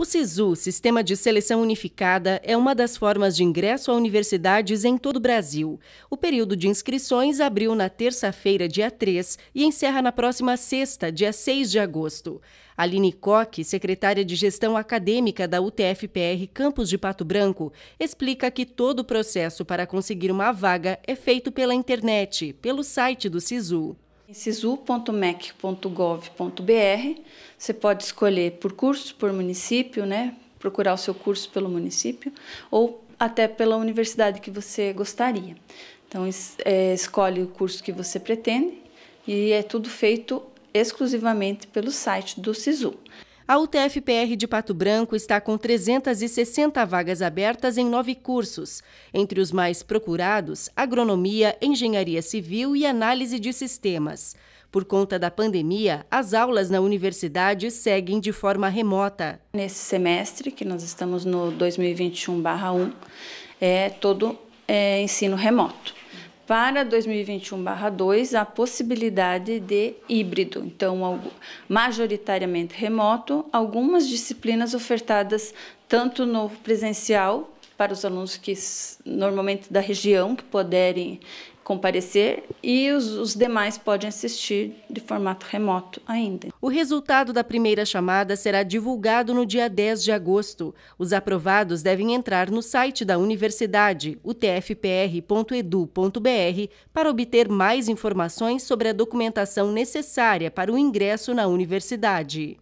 O SISU, Sistema de Seleção Unificada, é uma das formas de ingresso a universidades em todo o Brasil. O período de inscrições abriu na terça-feira, dia 3, e encerra na próxima sexta, dia 6 de agosto. Aline Koch, secretária de Gestão Acadêmica da UTFPR Campus de Pato Branco, explica que todo o processo para conseguir uma vaga é feito pela internet, pelo site do SISU. Em sisu.mec.gov.br, você pode escolher por curso, por município, né? procurar o seu curso pelo município ou até pela universidade que você gostaria. Então, é, escolhe o curso que você pretende e é tudo feito exclusivamente pelo site do SISU. A UTFPR de Pato Branco está com 360 vagas abertas em nove cursos. Entre os mais procurados, agronomia, engenharia civil e análise de sistemas. Por conta da pandemia, as aulas na universidade seguem de forma remota. Nesse semestre, que nós estamos no 2021-1, é todo é, ensino remoto para 2021/2 a possibilidade de híbrido, então majoritariamente remoto, algumas disciplinas ofertadas tanto no presencial para os alunos que normalmente da região que puderem comparecer e os, os, demais podem assistir de formato remoto ainda. O resultado da primeira chamada será divulgado no dia 10 de agosto. Os aprovados devem entrar no site da universidade, utfpr.edu.br, para obter mais informações sobre a documentação necessária para o ingresso na universidade.